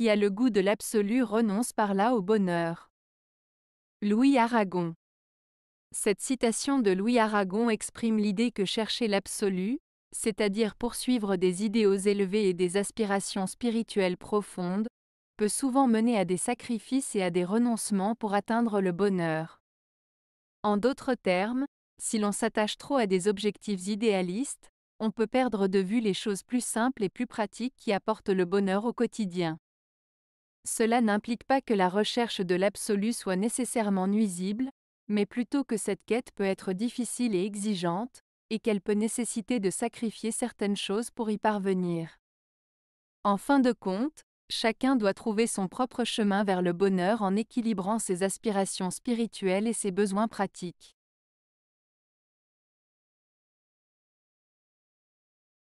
qui a le goût de l'absolu renonce par là au bonheur. Louis Aragon Cette citation de Louis Aragon exprime l'idée que chercher l'absolu, c'est-à-dire poursuivre des idéaux élevés et des aspirations spirituelles profondes, peut souvent mener à des sacrifices et à des renoncements pour atteindre le bonheur. En d'autres termes, si l'on s'attache trop à des objectifs idéalistes, on peut perdre de vue les choses plus simples et plus pratiques qui apportent le bonheur au quotidien. Cela n'implique pas que la recherche de l'absolu soit nécessairement nuisible, mais plutôt que cette quête peut être difficile et exigeante, et qu'elle peut nécessiter de sacrifier certaines choses pour y parvenir. En fin de compte, chacun doit trouver son propre chemin vers le bonheur en équilibrant ses aspirations spirituelles et ses besoins pratiques.